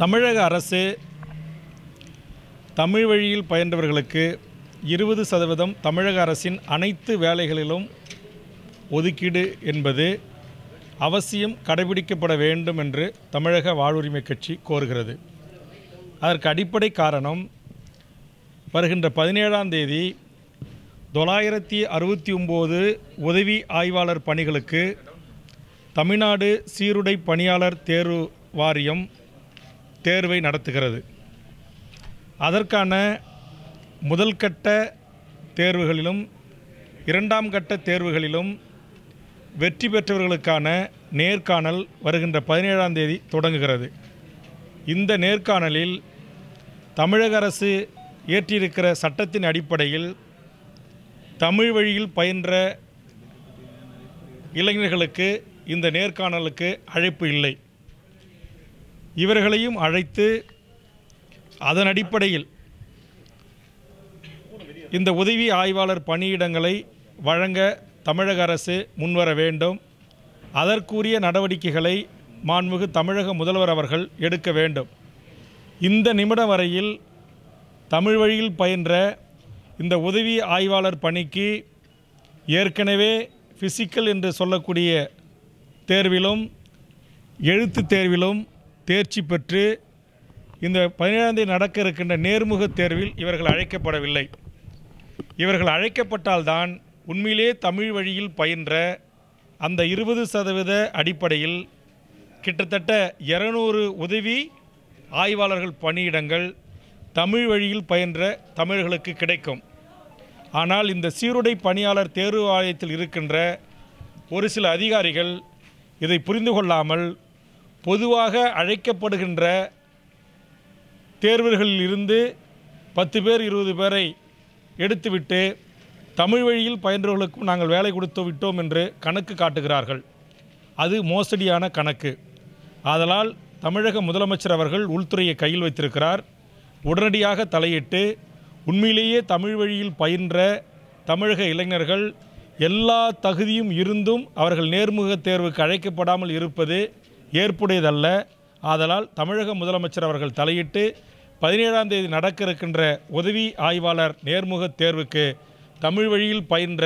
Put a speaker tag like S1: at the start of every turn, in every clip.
S1: தமிழக அரசு தமிழ் வழியில் பயின்றவர்களுக்கு இருபது சதவீதம் தமிழக அரசின் அனைத்து வேலைகளிலும் ஒதுக்கீடு என்பது அவசியம் கடைபிடிக்கப்பட வேண்டும் என்று தமிழக வாழ்வுரிமை கட்சி கோருகிறது அதற்கு அடிப்படை காரணம் வருகின்ற பதினேழாம் தேதி தொள்ளாயிரத்தி அறுபத்தி ஒம்பது உதவி ஆய்வாளர் பணிகளுக்கு தமிழ்நாடு சீருடை பணியாளர் தேர்வு வாரியம் தேர்வை நடத்துகிறது அதற்கான முதல் கட்ட தேர்வுகளிலும் இரண்டாம் கட்ட தேர்வுகளிலும் வெற்றி பெற்றவர்களுக்கான நேர்காணல் வருகின்ற பதினேழாம் தேதி தொடங்குகிறது இந்த நேர்காணலில் தமிழக அரசு இயற்றியிருக்கிற சட்டத்தின் அடிப்படையில் தமிழ் வழியில் பயின்ற இளைஞர்களுக்கு இந்த நேர்காணலுக்கு அழைப்பு இல்லை இவர்களையும் அழைத்து அதன் அடிப்படையில் இந்த உதவி ஆய்வாளர் பணியிடங்களை வழங்க தமிழக அரசு முன்வர வேண்டும் அதற்குரிய நடவடிக்கைகளை மாண்புமிகு தமிழக முதல்வர் அவர்கள் எடுக்க வேண்டும் இந்த நிமிடம் வரையில் தமிழ் வழியில் பயின்ற இந்த உதவி ஆய்வாளர் பணிக்கு ஏற்கனவே ஃபிசிக்கல் என்று சொல்லக்கூடிய தேர்விலும் எழுத்து தேர்விலும் தேர்ச்சி பெற்று இந்த பதினேழாம் தேதி நடக்க இருக்கின்ற நேர்முக தேர்வில் இவர்கள் அழைக்கப்படவில்லை இவர்கள் அழைக்கப்பட்டால்தான் உண்மையிலே தமிழ் வழியில் பயின்ற அந்த இருபது சதவீத அடிப்படையில் கிட்டத்தட்ட இரநூறு உதவி ஆய்வாளர்கள் பணியிடங்கள் தமிழ் வழியில் பயின்ற தமிழர்களுக்கு கிடைக்கும் ஆனால் இந்த சீருடை பணியாளர் தேர்வு ஆலயத்தில் இருக்கின்ற ஒரு சில அதிகாரிகள் இதை புரிந்து கொள்ளாமல் பொதுவாக அழைக்கப்படுகின்ற தேர்வர்களில் இருந்து பத்து பேர் இருபது பேரை எடுத்துவிட்டு தமிழ் வழியில் பயின்றவர்களுக்கும் நாங்கள் வேலை கொடுத்து விட்டோம் என்று கணக்கு காட்டுகிறார்கள் அது மோசடியான கணக்கு ஆதலால் தமிழக முதலமைச்சர் அவர்கள் உள்துறையை கையில் வைத்திருக்கிறார் உடனடியாக தலையிட்டு உண்மையிலேயே தமிழ் வழியில் பயின்ற தமிழக இளைஞர்கள் எல்லா தகுதியும் இருந்தும் அவர்கள் நேர்முக தேர்வுக்கு அழைக்கப்படாமல் இருப்பது ஏற்புடையதல்ல ஆதலால் தமிழக முதலமைச்சர் அவர்கள் தலையிட்டு பதினேழாம் தேதி நடக்க இருக்கின்ற உதவி ஆய்வாளர் நேர்முக தேர்வுக்கு தமிழ் வழியில் பயின்ற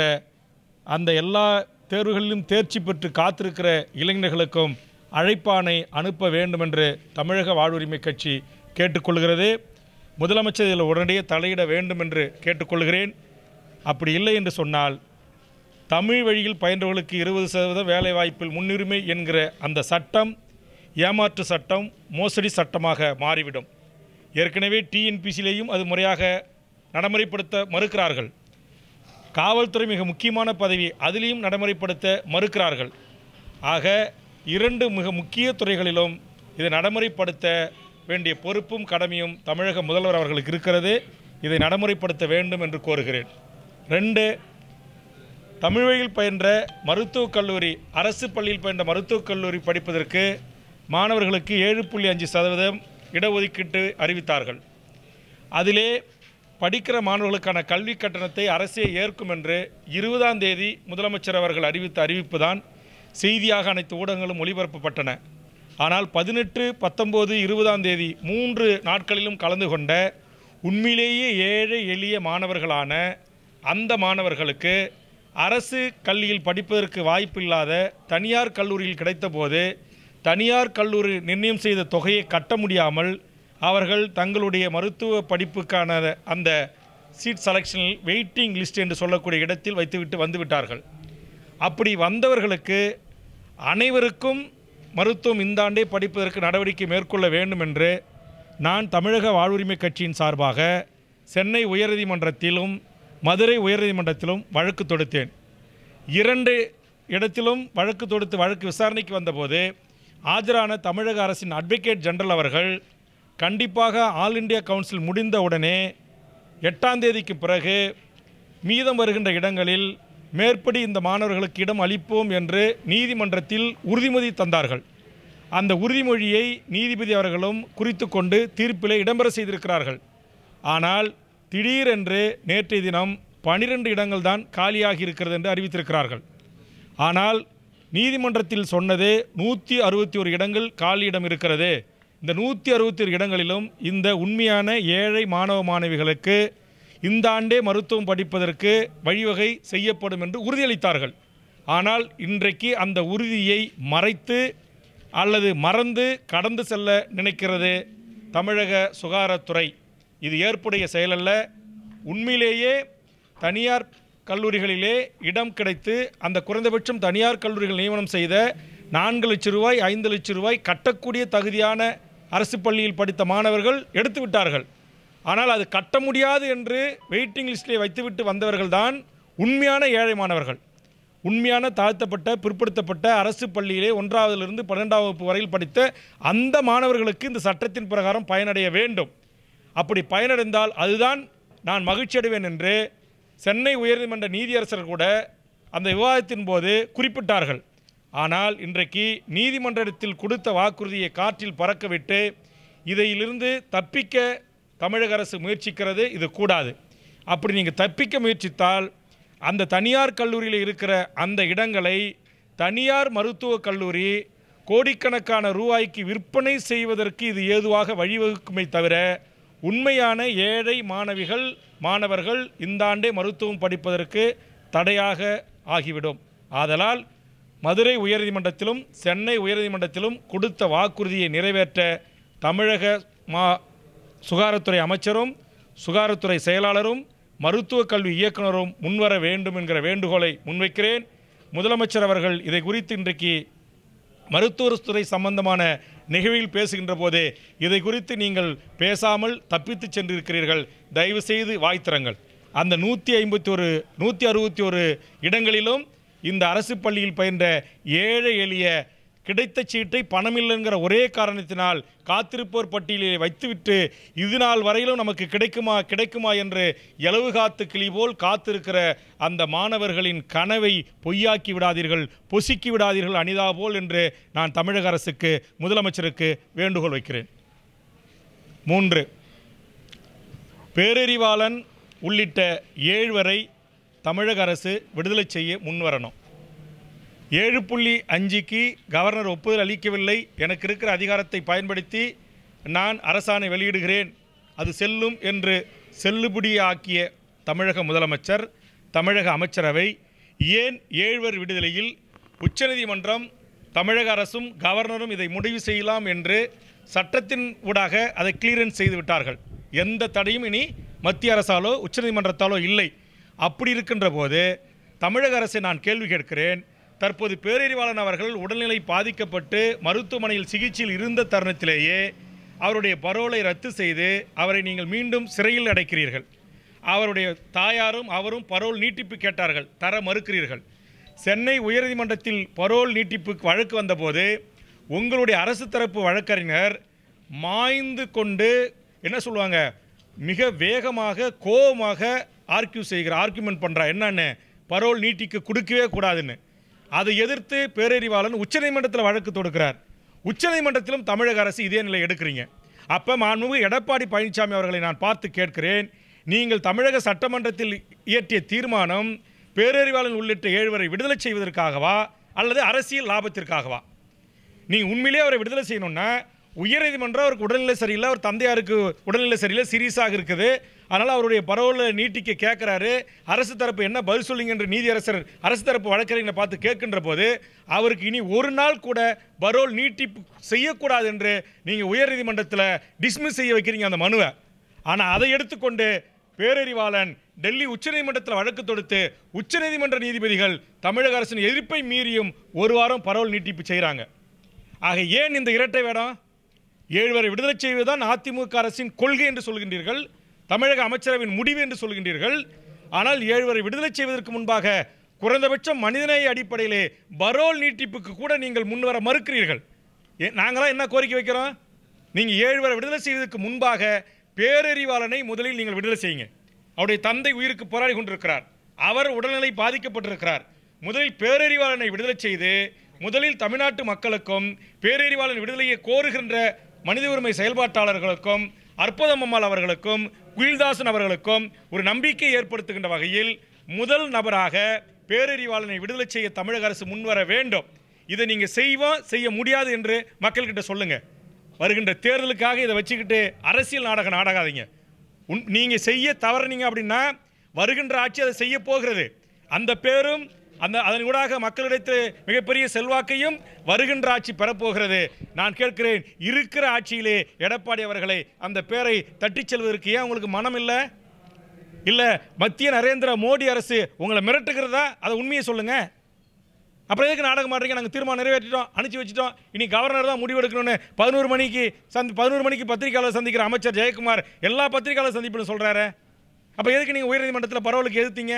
S1: அந்த எல்லா தேர்வுகளிலும் தேர்ச்சி பெற்று காத்திருக்கிற இளைஞர்களுக்கும் அழைப்பானை அனுப்ப வேண்டுமென்று தமிழக வாழ்வுரிமை கட்சி கேட்டுக்கொள்கிறது முதலமைச்சர் இதில் உடனடியே தலையிட வேண்டும் என்று கேட்டுக்கொள்கிறேன் அப்படி இல்லை என்று சொன்னால் தமிழ் வழியில் பயின்றவர்களுக்கு இருபது சதவீத வேலைவாய்ப்பில் முன்னுரிமை என்கிற அந்த சட்டம் ஏமாற்று சட்டம் மோசடி சட்டமாக மாறிவிடும் ஏற்கனவே டிஎன்பிசியிலேயும் அது முறையாக நடைமுறைப்படுத்த மறுக்கிறார்கள் காவல்துறை மிக முக்கியமான பதவி அதிலையும் நடைமுறைப்படுத்த மறுக்கிறார்கள் ஆக இரண்டு மிக முக்கிய துறைகளிலும் இதை நடைமுறைப்படுத்த வேண்டிய பொறுப்பும் கடமையும் தமிழக முதல்வர் அவர்களுக்கு இருக்கிறது இதை நடைமுறைப்படுத்த வேண்டும் என்று கோருகிறேன் ரெண்டு தமிழ்வழியில் பயின்ற மருத்துவக் கல்லூரி அரசு பள்ளியில் பயின்ற மருத்துவக் கல்லூரி படிப்பதற்கு மாணவர்களுக்கு ஏழு புள்ளி அஞ்சு சதவீதம் இடஒதுக்கீட்டு அறிவித்தார்கள் அதிலே படிக்கிற மாணவர்களுக்கான கல்வி கட்டணத்தை அரசே ஏற்கும் என்று இருபதாம் தேதி முதலமைச்சர் அவர்கள் அறிவித்த அறிவிப்பு தான் செய்தியாக அனைத்து ஊடகங்களும் ஒளிபரப்பப்பட்டன ஆனால் பதினெட்டு பத்தொம்போது இருபதாம் தேதி மூன்று நாட்களிலும் கலந்து கொண்ட உண்மையிலேயே ஏழை எளிய மாணவர்களான அந்த மாணவர்களுக்கு அரசு கல்லியில் படிப்பதற்கு வாய்ப்பில்லாத தனியார் கல்லூரியில் கிடைத்தபோது தனியார் கல்லூரி நிர்ணயம் செய்த தொகையை கட்ட முடியாமல் அவர்கள் தங்களுடைய மருத்துவ படிப்புக்கான அந்த சீட் செலெக்ஷனில் வெயிட்டிங் லிஸ்ட் என்று சொல்லக்கூடிய இடத்தில் வைத்துவிட்டு வந்துவிட்டார்கள் அப்படி வந்தவர்களுக்கு அனைவருக்கும் மருத்துவம் இந்த ஆண்டே படிப்பதற்கு நடவடிக்கை மேற்கொள்ள வேண்டும் என்று நான் தமிழக வாழ்வுரிமை கட்சியின் சார்பாக சென்னை உயர்நீதிமன்றத்திலும் மதுரை உயர்நீதிமன்றத்திலும் வழக்கு தொடுத்தேன் இரண்டு இடத்திலும் வழக்கு தொடுத்து வழக்கு விசாரணைக்கு வந்தபோது ஆஜரான தமிழக அரசின் அட்வொகேட் ஜெனரல் அவர்கள் கண்டிப்பாக ஆல் இண்டியா கவுன்சில் முடிந்த உடனே எட்டாம் தேதிக்கு பிறகு மீதம் வருகின்ற இடங்களில் மேற்படி இந்த மாணவர்களுக்கு இடம் அளிப்போம் என்று நீதிமன்றத்தில் உறுதிமொழி தந்தார்கள் அந்த உறுதிமொழியை நீதிபதி அவர்களும் குறித்து கொண்டு தீர்ப்பிலே இடம்பெற செய்திருக்கிறார்கள் ஆனால் திடீரென்று நேற்றைய தினம் பனிரெண்டு இடங்கள் தான் காலியாகி இருக்கிறது என்று அறிவித்திருக்கிறார்கள் ஆனால் நீதிமன்றத்தில் சொன்னது நூற்றி அறுபத்தி ஒரு இடங்கள் காலியிடம் இருக்கிறது இந்த நூற்றி அறுபத்தி ஒரு இடங்களிலும் இந்த உண்மையான ஏழை மாணவ மாணவிகளுக்கு இந்த ஆண்டே மருத்துவம் படிப்பதற்கு வழிவகை செய்யப்படும் என்று உறுதியளித்தார்கள் ஆனால் இன்றைக்கு அந்த உறுதியை மறைத்து அல்லது மறந்து கடந்து செல்ல நினைக்கிறது தமிழக சுகாரத்துறை இது ஏற்புடைய செயலல்ல உண்மையிலேயே தனியார் கல்லூரிகளிலே இடம் கிடைத்து அந்த குறைந்தபட்சம் தனியார் கல்லூரிகள் நியமனம் செய்த நான்கு லட்ச ரூபாய் ஐந்து லட்ச ரூபாய் கட்டக்கூடிய தகுதியான அரசு பள்ளியில் படித்த மாணவர்கள் எடுத்து விட்டார்கள் ஆனால் அது கட்ட முடியாது என்று வெயிட்டிங் லிஸ்டிலே வைத்துவிட்டு வந்தவர்கள்தான் உண்மையான ஏழை மாணவர்கள் உண்மையான தாழ்த்தப்பட்ட பிற்படுத்தப்பட்ட அரசு பள்ளியிலே ஒன்றாவதிலிருந்து பன்னெண்டாம் வகுப்பு வரையில் படித்த அந்த மாணவர்களுக்கு இந்த சட்டத்தின் பிரகாரம் பயனடைய வேண்டும் அப்படி பயனடைந்தால் அதுதான் நான் மகிழ்ச்சி அடைவேன் என்று சென்னை உயர்நீதிமன்ற நீதியரசர் கூட அந்த விவாதத்தின் போது குறிப்பிட்டார்கள் ஆனால் இன்றைக்கு நீதிமன்றத்தில் கொடுத்த வாக்குறுதியை காற்றில் பறக்கவிட்டு இதையிலிருந்து தப்பிக்க தமிழக அரசு முயற்சிக்கிறது இது கூடாது அப்படி நீங்கள் தப்பிக்க முயற்சித்தால் அந்த தனியார் கல்லூரியில் இருக்கிற அந்த இடங்களை தனியார் மருத்துவக் கல்லூரி கோடிக்கணக்கான ரூபாய்க்கு விற்பனை செய்வதற்கு இது ஏதுவாக வழிவகுக்குமே தவிர உண்மையான ஏழை மாணவிகள் மாணவர்கள் இந்த ஆண்டே மருத்துவம் படிப்பதற்கு தடையாக ஆகிவிடும் ஆதலால் மதுரை உயர்நீதிமன்றத்திலும் சென்னை உயர்நீதிமன்றத்திலும் கொடுத்த வாக்குறுதியை நிறைவேற்ற தமிழக மா சுகாரத்துறை அமைச்சரும் சுகாரத்துறை செயலாளரும் மருத்துவக் கல்வி இயக்குனரும் முன்வர வேண்டும் என்கிற வேண்டுகோளை முன்வைக்கிறேன் முதலமைச்சர் அவர்கள் இதை குறித்து இன்றைக்கு மருத்துவத்துறை சம்பந்தமான நிகழ்வில் பேசுகின்ற போதே இதை குறித்து நீங்கள் பேசாமல் தப்பித்து சென்றிருக்கிறீர்கள் தயவு செய்து வாய்த்திறங்கள் அந்த நூற்றி ஐம்பத்தி ஒரு நூற்றி அறுபத்தி ஒரு இடங்களிலும் இந்த அரசு பள்ளியில் பயின்ற ஏழை எளிய கிடைத்த சீட்டை பணம் இல்லைங்கிற ஒரே காரணத்தினால் காத்திருப்போர் பட்டியலில் வைத்துவிட்டு இது நாள் வரையிலும் நமக்கு கிடைக்குமா கிடைக்குமா என்று எலவு காத்து கிளி போல் காத்திருக்கிற அந்த மாணவர்களின் கனவை பொய்யாக்கி விடாதீர்கள் பொசுக்கி விடாதீர்கள் அனிதா போல் என்று நான் தமிழக அரசுக்கு முதலமைச்சருக்கு வேண்டுகோள் வைக்கிறேன் மூன்று பேரறிவாளன் உள்ளிட்ட ஏழ்வரை தமிழக அரசு விடுதலை செய்ய முன்வரணும் ஏழு புள்ளி அஞ்சுக்கு கவர்னர் ஒப்புதல் அளிக்கவில்லை எனக்கு இருக்கிற அதிகாரத்தை பயன்படுத்தி நான் அரசாணை வெளியிடுகிறேன் அது செல்லும் என்று செல்லுபடியாக்கிய தமிழக முதலமைச்சர் தமிழக அமைச்சரவை ஏன் ஏழ்வர் விடுதலையில் உச்சநீதிமன்றம் தமிழக அரசும் கவர்னரும் இதை முடிவு செய்யலாம் என்று சட்டத்தின் ஊடாக அதை கிளியரன்ஸ் செய்து விட்டார்கள் எந்த தடையும் இனி மத்திய அரசாலோ உச்சநீதிமன்றத்தாலோ இல்லை அப்படி இருக்கின்ற போது தமிழக அரசை நான் கேள்வி கேட்கிறேன் தற்போது பேரறிவாளன் அவர்கள் உடல்நிலை பாதிக்கப்பட்டு மருத்துவமனையில் சிகிச்சையில் இருந்த தருணத்திலேயே அவருடைய பரோலை ரத்து செய்து அவரை நீங்கள் மீண்டும் சிறையில் அடைக்கிறீர்கள் அவருடைய தாயாரும் அவரும் பரோல் நீட்டிப்பு கேட்டார்கள் தர மறுக்கிறீர்கள் சென்னை உயர்நீதிமன்றத்தில் பரோல் நீட்டிப்பு வழக்கு வந்தபோது உங்களுடைய அரசு தரப்பு வழக்கறிஞர் மாய்ந்து கொண்டு என்ன சொல்லுவாங்க மிக வேகமாக கோபமாக ஆர்கியூ செய்கிற ஆர்கியூமெண்ட் பண்ணுறா என்னன்னு பரோல் நீட்டிக்கு கொடுக்கவே கூடாதுன்னு அதை எதிர்த்து பேரறிவாளன் உச்சநீதிமன்றத்தில் வழக்கு தொடுக்கிறார் உச்சநீதிமன்றத்திலும் தமிழக அரசு இதே நிலை எடுக்கிறீங்க அப்போ மாண்புமிகு எடப்பாடி பழனிசாமி அவர்களை நான் பார்த்து கேட்கிறேன் நீங்கள் தமிழக சட்டமன்றத்தில் இயற்றிய தீர்மானம் பேரறிவாளன் உள்ளிட்ட ஏழுவரை விடுதலை செய்வதற்காகவா அல்லது அரசியல் லாபத்திற்காகவா நீங்கள் உண்மையிலேயே அவரை விடுதலை செய்யணும்னா உயர்நீதிமன்றம் அவருக்கு உடல்நிலை சரியில்லை அவர் தந்தையாருக்கு உடல்நிலை சரியில்லை சீரியஸாக இருக்குது அதனால் அவருடைய பரவலை நீட்டிக்க கேட்குறாரு அரசு தரப்பு என்ன பதில் சொல்லுங்க என்று நீதியரசர் அரசு தரப்பு வழக்கறிஞரை பார்த்து கேட்கின்ற போது அவருக்கு இனி ஒரு நாள் கூட பரோல் நீட்டிப்பு செய்யக்கூடாது என்று நீங்கள் உயர்நீதிமன்றத்தில் டிஸ்மிஸ் செய்ய வைக்கிறீங்க அந்த மனுவை ஆனால் அதை எடுத்துக்கொண்டு பேரறிவாளன் டெல்லி உச்சநீதிமன்றத்தில் வழக்கு தொடுத்து உச்சநீதிமன்ற நீதிபதிகள் தமிழக அரசின் எதிர்ப்பை மீறியும் ஒரு வாரம் பரோல் நீட்டிப்பு செய்கிறாங்க ஆக ஏன் இந்த இரட்டை வேடம் ஏழுவரை விடுதலை செய்வதுதான் அதிமுக அரசின் கொள்கை என்று சொல்கின்றீர்கள் தமிழக அமைச்சரவையின் முடிவு என்று சொல்கின்றீர்கள் ஆனால் ஏழுவரை விடுதலை செய்வதற்கு முன்பாக குறைந்தபட்சம் மனிதநேய அடிப்படையிலே பரோல் நீட்டிப்புக்கு கூட நீங்கள் முன்வர மறுக்கிறீர்கள் நாங்களாம் என்ன கோரிக்கை வைக்கிறோம் நீங்கள் ஏழுவரை விடுதலை செய்வதற்கு முன்பாக பேரறிவாளனை முதலில் நீங்கள் விடுதலை செய்யுங்க அவருடைய தந்தை உயிருக்கு போராடி கொண்டிருக்கிறார் அவர் உடல்நிலை பாதிக்கப்பட்டிருக்கிறார் முதலில் பேரறிவாளனை விடுதலை செய்து முதலில் தமிழ்நாட்டு மக்களுக்கும் பேரறிவாளன் விடுதலையை கோருகின்ற மனித உரிமை செயல்பாட்டாளர்களுக்கும் அற்புதம் அம்மாள் அவர்களுக்கும் குயில்தாசன் அவர்களுக்கும் ஒரு நம்பிக்கை ஏற்படுத்துகின்ற வகையில் முதல் நபராக பேரறிவாளனை விடுதலை செய்ய தமிழக அரசு முன்வர வேண்டும் இதை நீங்கள் செய்வோம் செய்ய முடியாது என்று மக்கள்கிட்ட சொல்லுங்கள் வருகின்ற தேர்தலுக்காக இதை வச்சுக்கிட்டு அரசியல் நாடகம் நாடகாதீங்க உன் நீங்கள் செய்ய தவறினீங்க அப்படின்னா வருகின்ற ஆட்சி அதை செய்ய போகிறது அந்த பேரும் அந்த அதன் ஊடாக மக்களிடத்தில் மிகப்பெரிய செல்வாக்கையும் வருகின்ற ஆட்சி பெறப்போகிறது நான் கேட்கிறேன் இருக்கிற ஆட்சியிலே எடப்பாடி அவர்களை அந்த பேரை தட்டிச் செல்வதற்கு ஏன் உங்களுக்கு மனம் இல்லை இல்லை மத்திய நரேந்திர மோடி அரசு உங்களை மிரட்டுகிறதா அதை உண்மையை சொல்லுங்கள் அப்புறம் எதுக்கு நாடகம் மாட்டீங்க நாங்கள் தீர்மானம் நிறைவேற்றிட்டோம் அனுப்பிச்சி வச்சுட்டோம் இனி கவர்னர் தான் முடிவெடுக்கணும்னு பதினோரு மணிக்கு சந்தி பதினோரு மணிக்கு பத்திரிகையாளர் சந்திக்கிற அமைச்சர் ஜெயக்குமார் எல்லா பத்திரிகையாளர் சந்திப்புன்னு சொல்கிறாரு அப்போ எதுக்கு நீங்கள் உயர்நீதிமன்றத்தில் பரவலுக்கு எதிர்த்தீங்க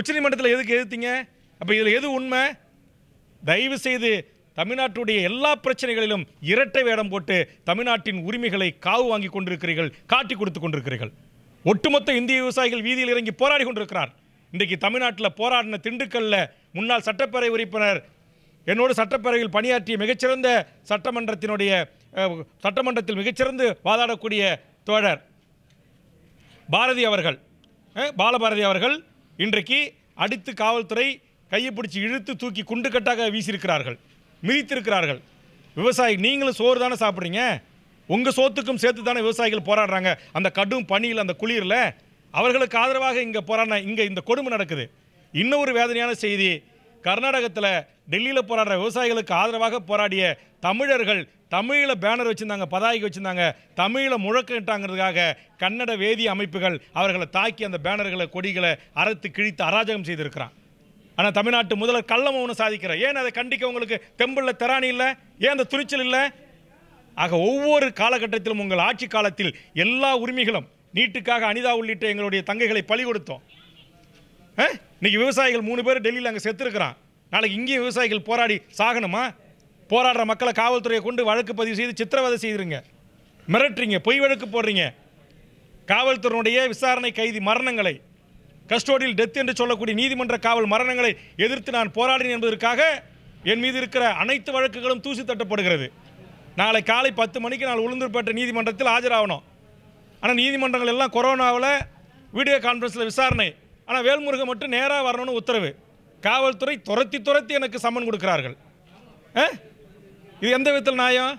S1: உச்சநீதிமன்றத்தில் எதுக்கு எதிர்த்தீங்க அப்போ இதில் எது உண்மை தயவு செய்து தமிழ்நாட்டுடைய எல்லா பிரச்சனைகளிலும் இரட்டை வேடம் போட்டு தமிழ்நாட்டின் உரிமைகளை காவு வாங்கி கொண்டிருக்கிறீர்கள் காட்டி கொடுத்து கொண்டிருக்கிறீர்கள் ஒட்டுமொத்த இந்திய விவசாயிகள் வீதியில் இறங்கி போராடி கொண்டிருக்கிறார் இன்றைக்கு தமிழ்நாட்டில் போராடின திண்டுக்கல்ல முன்னாள் சட்டப்பேரவை உறுப்பினர் என்னோடு சட்டப்பேரவையில் பணியாற்றிய மிகச்சிறந்த சட்டமன்றத்தினுடைய சட்டமன்றத்தில் மிகச்சிறந்து வாதாடக்கூடிய தோழர் பாரதி அவர்கள் பாலபாரதி அவர்கள் இன்றைக்கு அடுத்து காவல்துறை கையை பிடிச்சி இழுத்து தூக்கி குண்டு கட்டாக வீசியிருக்கிறார்கள் மிதித்திருக்கிறார்கள் விவசாயி நீங்களும் சோறு தானே சாப்பிட்றீங்க உங்கள் சோத்துக்கும் சேர்த்து தானே விவசாயிகள் போராடுறாங்க அந்த கடும் பணியில் அந்த குளிரில் அவர்களுக்கு ஆதரவாக இங்கே போராடின இங்கே இந்த கொடுமை நடக்குது இன்னொரு வேதனையான செய்தி கர்நாடகத்தில் டெல்லியில் போராடுற விவசாயிகளுக்கு ஆதரவாக போராடிய தமிழர்கள் தமிழில் பேனர் வச்சுருந்தாங்க பதாகி வச்சுருந்தாங்க தமிழில் முழக்கிட்டாங்கிறதுக்காக கன்னட வேதி அமைப்புகள் அவர்களை தாக்கி அந்த பேனர்களை கொடிகளை அறுத்து கிழித்து அராஜகம் செய்திருக்கிறான் ஆனால் தமிழ்நாட்டு முதல்வர் கள்ளம் ஒன்று சாதிக்கிறார் ஏன் அதை கண்டிக்க உங்களுக்கு தெம்பில் திராணி இல்லை ஏன் அந்த துணிச்சல் இல்லை ஆக ஒவ்வொரு காலகட்டத்திலும் உங்கள் ஆட்சி காலத்தில் எல்லா உரிமைகளும் நீட்டுக்காக அனிதா உள்ளிட்ட எங்களுடைய தங்கைகளை பழி கொடுத்தோம் இன்னைக்கு விவசாயிகள் மூணு பேர் டெல்லியில் அங்கே செத்துருக்கிறான் நாளைக்கு இங்கேயும் விவசாயிகள் போராடி சாகணுமா போராடுற மக்களை காவல்துறையை கொண்டு வழக்கு பதிவு செய்து சித்திரவதை செய்கிறீங்க மிரட்டுறீங்க பொய் வழக்கு போடுறீங்க காவல்துறையினுடைய விசாரணை கைதி மரணங்களை கஸ்டோடியில் டெத் என்று சொல்லக்கூடிய நீதிமன்ற காவல் மரணங்களை எதிர்த்து நான் போராடினேன் என்பதற்காக என் மீது இருக்கிற அனைத்து வழக்குகளும் தூசி தட்டப்படுகிறது நாளை காலை பத்து மணிக்கு நான் பெற்ற நீதிமன்றத்தில் ஆஜராகணும் ஆனால் நீதிமன்றங்கள் எல்லாம் கொரோனாவில் வீடியோ கான்ஃபரன்ஸில் விசாரணை ஆனால் வேல்முருகன் மட்டும் நேராக வரணும்னு உத்தரவு காவல்துறை துரத்தி துரத்தி எனக்கு சம்மன் கொடுக்குறார்கள் இது எந்த விதத்தில் நியாயம்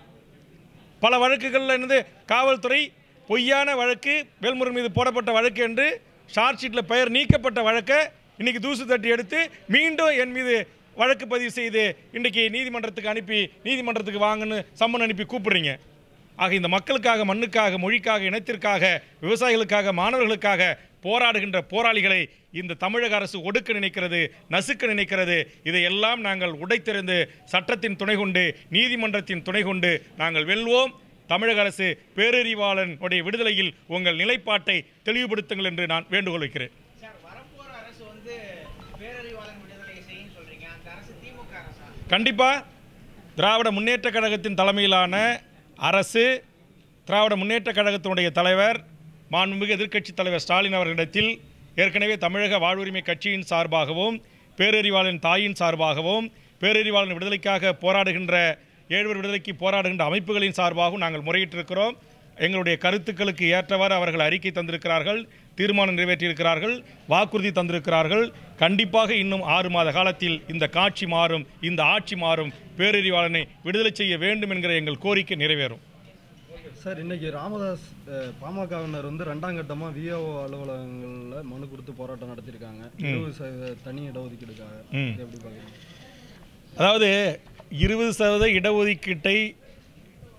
S1: பல வழக்குகளில் இருந்து காவல்துறை பொய்யான வழக்கு வேல்முருகன் மீது போடப்பட்ட வழக்கு என்று சார்ஜ் ஷீட்டில் பெயர் நீக்கப்பட்ட வழக்கை இன்றைக்கி தூசு தட்டி எடுத்து மீண்டும் என் மீது வழக்கு பதிவு செய்து இன்றைக்கி நீதிமன்றத்துக்கு அனுப்பி நீதிமன்றத்துக்கு வாங்கன்னு சம்மன் அனுப்பி கூப்பிடுறீங்க ஆக இந்த மக்களுக்காக மண்ணுக்காக மொழிக்காக இனத்திற்காக விவசாயிகளுக்காக மாணவர்களுக்காக போராடுகின்ற போராளிகளை இந்த தமிழக அரசு ஒடுக்க நினைக்கிறது நசுக்க நினைக்கிறது இதையெல்லாம் நாங்கள் உடைத்திருந்து சட்டத்தின் துணை கொண்டு நீதிமன்றத்தின் துணை கொண்டு நாங்கள் வெல்வோம் தமிழக அரசு பேரறிவாளனுடைய விடுதலையில் உங்கள் நிலைப்பாட்டை தெளிவுபடுத்துங்கள் என்று நான் வேண்டுகோள் வைக்கிறேன் கண்டிப்பாக திராவிட முன்னேற்ற கழகத்தின் தலைமையிலான அரசு திராவிட முன்னேற்ற கழகத்தினுடைய தலைவர் மாண்புமிகு எதிர்கட்சித் தலைவர் ஸ்டாலின் அவர்களிடத்தில் ஏற்கனவே தமிழக வாழ்வுரிமை கட்சியின் சார்பாகவும் பேரறிவாளன் தாயின் சார்பாகவும் பேரறிவாளன் விடுதலைக்காக போராடுகின்ற ஏழுவர் விடுதலைக்கு போராடுகின்ற அமைப்புகளின் சார்பாகவும் நாங்கள் முறையிட்டிருக்கிறோம் எங்களுடைய கருத்துக்களுக்கு ஏற்றவாறு அவர்கள் அறிக்கை தந்திருக்கிறார்கள் தீர்மானம் நிறைவேற்றியிருக்கிறார்கள் வாக்குறுதி தந்திருக்கிறார்கள் கண்டிப்பாக இன்னும் ஆறு மாத காலத்தில் இந்த காட்சி மாறும் இந்த ஆட்சி மாறும் பேரறிவாளனை விடுதலை செய்ய வேண்டும் என்கிற எங்கள் கோரிக்கை நிறைவேறும் சார் இன்னைக்கு ராமதாஸ் பாமகவினர் வந்து ரெண்டாம் கட்டமாக விஓ அலுவலகங்களில் மனு கொடுத்து போராட்டம் நடத்தியிருக்காங்க தனி இடஒதுக்கீடுக்காக எப்படி பார்க்குறீங்க அதாவது இருபது சதவீத இடஒதுக்கீட்டை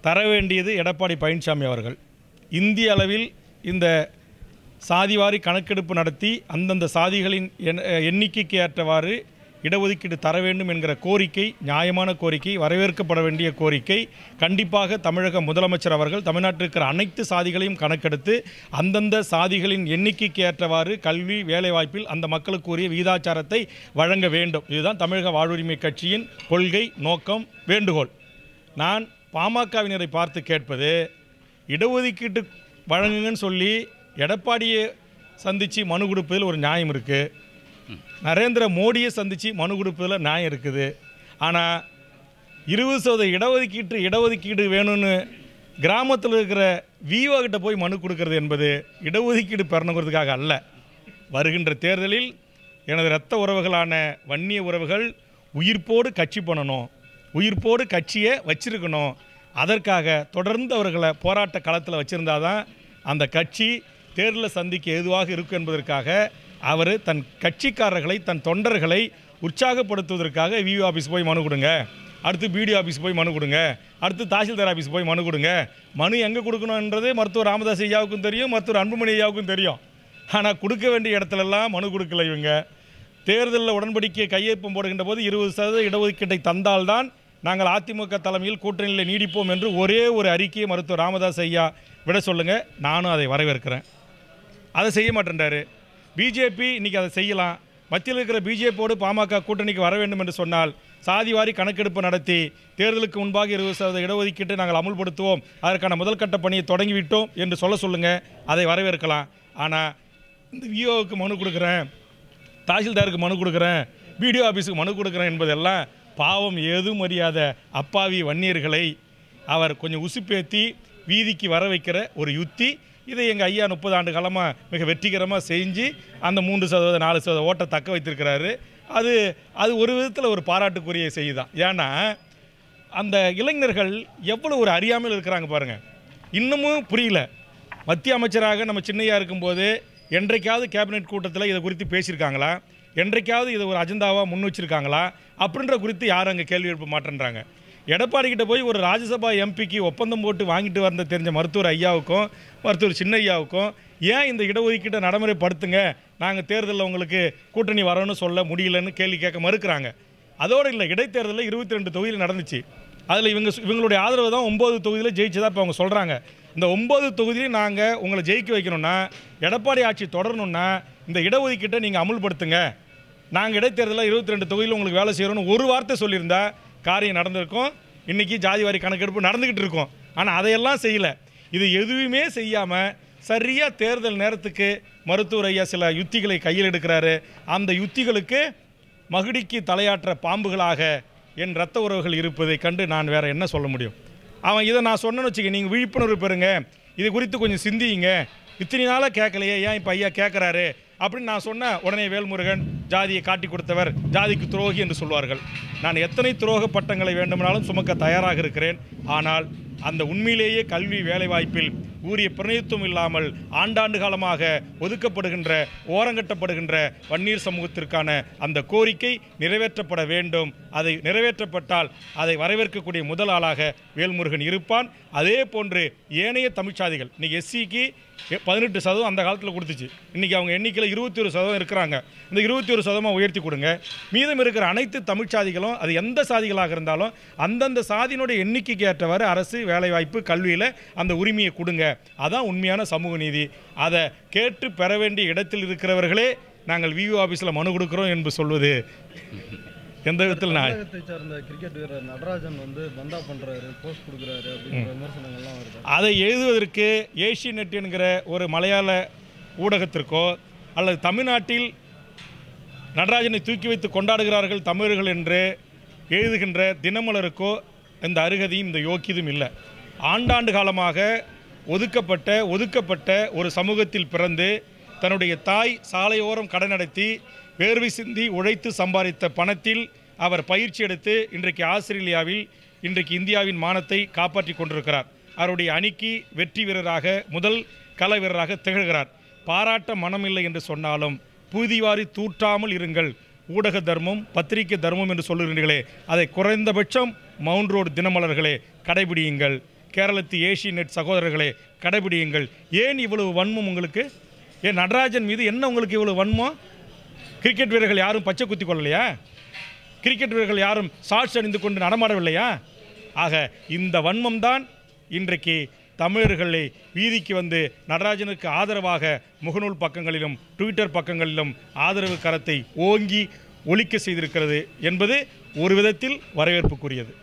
S1: தர வேண்டியது எடப்பாடி பழனிசாமி அவர்கள் இந்திய அளவில் இந்த சாதிவாரி கணக்கெடுப்பு நடத்தி அந்தந்த சாதிகளின் எண்ணிக்கைக்கு ஏற்றவாறு இடஒதுக்கீடு தர வேண்டும் என்கிற கோரிக்கை நியாயமான கோரிக்கை வரவேற்கப்பட வேண்டிய கோரிக்கை கண்டிப்பாக தமிழக முதலமைச்சர் அவர்கள் தமிழ்நாட்டில் இருக்கிற அனைத்து சாதிகளையும் கணக்கெடுத்து அந்தந்த சாதிகளின் எண்ணிக்கைக்கு ஏற்றவாறு கல்வி வேலைவாய்ப்பில் அந்த மக்களுக்கு உரிய விகிதாச்சாரத்தை வழங்க வேண்டும் இதுதான் தமிழக வாழ்வுரிமை கட்சியின் கொள்கை நோக்கம் வேண்டுகோள் நான் பாமகவினரை பார்த்து கேட்பது இடஒதுக்கீட்டு வழங்குங்கன்னு சொல்லி எடப்பாடியை சந்தித்து மனு கொடுப்பதில் ஒரு நியாயம் இருக்குது நரேந்திர மோடியை சந்தித்து மனு கொடுப்பதில் நியாயம் இருக்குது ஆனால் இருபது சதவீத இடஒதுக்கீட்டு இடஒதுக்கீடு வேணும்னு கிராமத்தில் இருக்கிற விஓ கிட்ட போய் மனு கொடுக்கறது என்பது இடஒதுக்கீடு பெறணுங்கிறதுக்காக அல்ல வருகின்ற தேர்தலில் எனது இரத்த உறவுகளான வன்னிய உறவுகள் உயிர்ப்போடு கட்சி பண்ணணும் உயிர்ப்போடு கட்சியை வச்சிருக்கணும் அதற்காக தொடர்ந்து அவர்களை போராட்ட களத்தில் வச்சுருந்தாதான் அந்த கட்சி தேர்தலை சந்திக்க எதுவாக இருக்கும் என்பதற்காக அவர் தன் கட்சிக்காரர்களை தன் தொண்டர்களை உற்சாகப்படுத்துவதற்காக விஓ ஆஃபீஸ் போய் மனு கொடுங்க அடுத்து பிடிஓ ஆஃபீஸ் போய் மனு கொடுங்க அடுத்து தாசில்தார் ஆஃபீஸ் போய் மனு கொடுங்க மனு எங்கே கொடுக்கணுன்றது மருத்துவர் ராமதாஸ் ஐயாவுக்கும் தெரியும் மருத்துவர் அன்புமணி ஐயாவுக்கும் தெரியும் ஆனால் கொடுக்க வேண்டிய இடத்துலலாம் மனு கொடுக்கல இவங்க தேர்தலில் உடன்படிக்கையை கையொப்பம் போடுகின்ற போது இருபது சதவீத இடஒதுக்கீட்டை தந்தால்தான் நாங்கள் அதிமுக தலைமையில் கூட்டணியில் நீடிப்போம் என்று ஒரே ஒரு அறிக்கையை மருத்துவர் ராமதாஸ் ஐயா விட சொல்லுங்கள் நானும் அதை வரவேற்கிறேன் அதை செய்ய மாட்டேன்றாரு பிஜேபி இன்றைக்கி அதை செய்யலாம் மத்தியில் இருக்கிற பிஜேபியோடு பாமக கூட்டணிக்கு வர வேண்டும் என்று சொன்னால் சாதிவாரி கணக்கெடுப்பு நடத்தி தேர்தலுக்கு முன்பாக இருபது சதவீத இடஒதுக்கீட்டை நாங்கள் அமுல்படுத்துவோம் அதற்கான முதல் கட்ட பணியை தொடங்கிவிட்டோம் என்று சொல்ல சொல்லுங்கள் அதை வரவேற்கலாம் ஆனால் இந்த விஓவுக்கு மனு கொடுக்குறேன் தாசில்தாருக்கு மனு கொடுக்குறேன் பிடிஓ ஆஃபீஸுக்கு மனு கொடுக்குறேன் என்பதெல்லாம் பாவம் ஏதும் அறியாத அப்பாவி வன்னியர்களை அவர் கொஞ்சம் உசுப்பேற்றி வீதிக்கு வர வைக்கிற ஒரு யுத்தி இதை எங்கள் ஐயா முப்பது ஆண்டு காலமாக மிக வெற்றிகரமாக செஞ்சு அந்த மூன்று சதவீத நாலு சதவீத ஓட்டை தக்க வைத்திருக்கிறாரு அது அது ஒரு விதத்தில் ஒரு பாராட்டுக்குரிய செய்தி தான் ஏன்னா அந்த இளைஞர்கள் எவ்வளோ ஒரு அறியாமல் இருக்கிறாங்க பாருங்கள் இன்னமும் புரியல மத்திய அமைச்சராக நம்ம சின்னையாக இருக்கும்போது என்றைக்காவது கேபினெட் கூட்டத்தில் இதை குறித்து பேசியிருக்காங்களா என்றைக்காவது இதை ஒரு அஜெண்டாவாக முன் வச்சுருக்காங்களா அப்படின்ற குறித்து யாரும் அங்கே கேள்வி எழுப்ப மாட்டேன்றாங்க எடப்பாடி கிட்ட போய் ஒரு ராஜ்யசபா எம்பிக்கு ஒப்பந்தம் போட்டு வாங்கிட்டு வந்த தெரிஞ்ச மருத்துவர் ஐயாவுக்கும் மருத்துவர் சின்னையாவுக்கும் ஏன் இந்த இடஒதுக்கீட்டை நடைமுறைப்படுத்துங்க நாங்கள் தேர்தலில் உங்களுக்கு கூட்டணி வரணும்னு சொல்ல முடியலன்னு கேள்வி கேட்க மறுக்கிறாங்க அதோடு இல்லை இடைத்தேர்தலில் இருபத்தி ரெண்டு தொகுதியில் நடந்துச்சு அதில் இவங்க இவங்களுடைய ஆதரவு தான் ஒம்பது தொகுதியில் ஜெயிச்சதாக இப்போ அவங்க சொல்கிறாங்க இந்த ஒம்பது தொகுதியிலையும் நாங்கள் உங்களை ஜெயிக்க வைக்கணும்னா எடப்பாடி ஆட்சி தொடரணும்னா இந்த இடஒதுக்கீட்டை நீங்கள் அமுல்படுத்துங்க நாங்கள் இடைத்தேர்தலில் இருபத்தி ரெண்டு தொகுதியில் உங்களுக்கு வேலை செய்கிறோன்னு ஒரு வார்த்தை சொல்லியிருந்தா காரியம் நடந்திருக்கும் இன்றைக்கி ஜாதிவாரி கணக்கெடுப்பு நடந்துக்கிட்டு இருக்கும் ஆனால் அதையெல்லாம் செய்யலை இது எதுவுமே செய்யாமல் சரியாக தேர்தல் நேரத்துக்கு மருத்துவர் ஐயா சில யுத்திகளை கையில் எடுக்கிறாரு அந்த யுத்திகளுக்கு மகுடிக்கு தலையாற்ற பாம்புகளாக என் இரத்த உறவுகள் இருப்பதை கண்டு நான் வேறு என்ன சொல்ல முடியும் அவன் இதை நான் சொன்னேன்னு வச்சுக்க நீங்கள் விழிப்புணர்வு பெறுங்க இது குறித்து கொஞ்சம் சிந்தியுங்க இத்தனை நாளாக கேட்கலையே ஏன் இப்போ ஐயா கேட்குறாரு அப்படின்னு நான் சொன்ன உடனே வேல்முருகன் ஜாதியை காட்டி கொடுத்தவர் ஜாதிக்கு துரோகி என்று சொல்வார்கள் நான் எத்தனை துரோக பட்டங்களை வேண்டுமானாலும் சுமக்க தயாராக இருக்கிறேன் ஆனால் அந்த உண்மையிலேயே கல்வி வேலைவாய்ப்பில் ஊரிய பிரணித்துவம் இல்லாமல் ஆண்டாண்டு காலமாக ஒதுக்கப்படுகின்ற ஓரங்கட்டப்படுகின்ற வன்னீர் சமூகத்திற்கான அந்த கோரிக்கை நிறைவேற்றப்பட வேண்டும் அதை நிறைவேற்றப்பட்டால் அதை வரவேற்கக்கூடிய முதல் ஆளாக வேல்முருகன் இருப்பான் அதே போன்று ஏனைய தமிழ்ச்சாதிகள் இன்றைக்கி எஸ்சிக்கு பதினெட்டு சதவீதம் அந்த காலத்தில் கொடுத்துச்சு இன்றைக்கி அவங்க எண்ணிக்கையில் இருபத்தி ஒரு சதவீதம் இருக்கிறாங்க இந்த இருபத்தி ஒரு சதவீதமாக உயர்த்தி கொடுங்க மீதம் இருக்கிற அனைத்து தமிழ்ச்சாதிகளும் அது எந்த சாதிகளாக இருந்தாலும் அந்தந்த சாதியினுடைய எண்ணிக்கைக்கு ஏற்றவாறு அரசு வேலைவாய்ப்பு கல்வியில் அந்த உரிமையை கொடுங்க அதான் உண்மையான சமூக நீதி அதை கேட்டு பெற வேண்டிய இடத்தில் இருக்கிறவர்களே நாங்கள் வியூ ஆஃபீஸில் மனு கொடுக்குறோம் என்று சொல்வது எந்த விதத்தில் நான் கிரிக்கெட் வீரர் நடராஜன் வந்து பந்தா பண்ணுறாரு போஸ்ட் கொடுக்குறாரு விமர்சனங்கள்லாம் வருது அதை எழுதுவதற்கு ஏசிய நெட் என்கிற ஒரு மலையாள ஊடகத்திற்கோ அல்லது தமிழ்நாட்டில் நடராஜனை தூக்கி வைத்து கொண்டாடுகிறார்கள் தமிழர்கள் என்று எழுதுகின்ற தினமலருக்கோ எந்த அருகதியும் இந்த யோக்கியதும் இல்லை ஆண்டாண்டு காலமாக ஒதுக்கப்பட்ட ஒதுக்கப்பட்ட ஒரு சமூகத்தில் பிறந்து தன்னுடைய தாய் சாலையோரம் கடை நடத்தி வேர்வை சிந்தி உழைத்து சம்பாதித்த பணத்தில் அவர் பயிற்சி எடுத்து இன்றைக்கு ஆஸ்திரேலியாவில் இன்றைக்கு இந்தியாவின் மானத்தை காப்பாற்றி கொண்டிருக்கிறார் அவருடைய அணிக்கு வெற்றி வீரராக முதல் கல வீரராக திகழ்கிறார் பாராட்ட மனமில்லை என்று சொன்னாலும் புதிவாரி தூற்றாமல் இருங்கள் ஊடக தர்மம் பத்திரிகை தர்மம் என்று சொல்லுகிறீர்களே அதை குறைந்தபட்சம் மவுண்ட் ரோடு தினமலர்களே கடைபிடியுங்கள் கேரளத்து ஏசி நெட் சகோதரர்களே கடைபிடியுங்கள் ஏன் இவ்வளவு வன்மம் உங்களுக்கு ஏன் நடராஜன் மீது என்ன உங்களுக்கு இவ்வளவு வன்மம் கிரிக்கெட் வீரர்கள் யாரும் பச்சை குத்தி கொள்ளலையா கிரிக்கெட் வீரர்கள் யாரும் ஷார்ட்ஸ் அணிந்து கொண்டு நடமாடவில்லையா ஆக இந்த வன்மம் தான் இன்றைக்கு தமிழர்களை வீதிக்கு வந்து நடராஜனுக்கு ஆதரவாக முகநூல் பக்கங்களிலும் ட்விட்டர் பக்கங்களிலும் ஆதரவு கரத்தை ஓங்கி ஒழிக்க செய்திருக்கிறது என்பது ஒரு விதத்தில் வரவேற்புக்குரியது